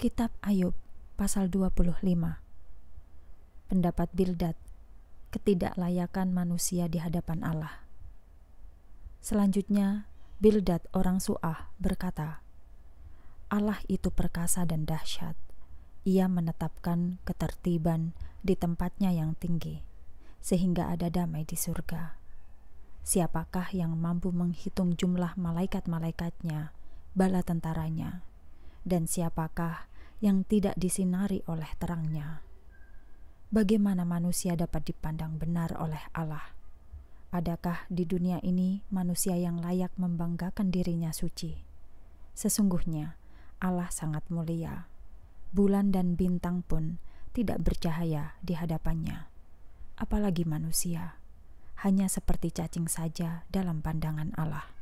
Kitab Ayub pasal 25 Pendapat Bildad Ketidaklayakan manusia di hadapan Allah Selanjutnya Bildad orang Suah berkata Allah itu perkasa dan dahsyat Ia menetapkan ketertiban di tempatnya yang tinggi sehingga ada damai di surga Siapakah yang mampu menghitung jumlah malaikat-malaikatnya bala tentaranya dan siapakah yang tidak disinari oleh terangnya. Bagaimana manusia dapat dipandang benar oleh Allah? Adakah di dunia ini manusia yang layak membanggakan dirinya suci? Sesungguhnya Allah sangat mulia. Bulan dan bintang pun tidak bercahaya di hadapannya, apalagi manusia, hanya seperti cacing saja dalam pandangan Allah.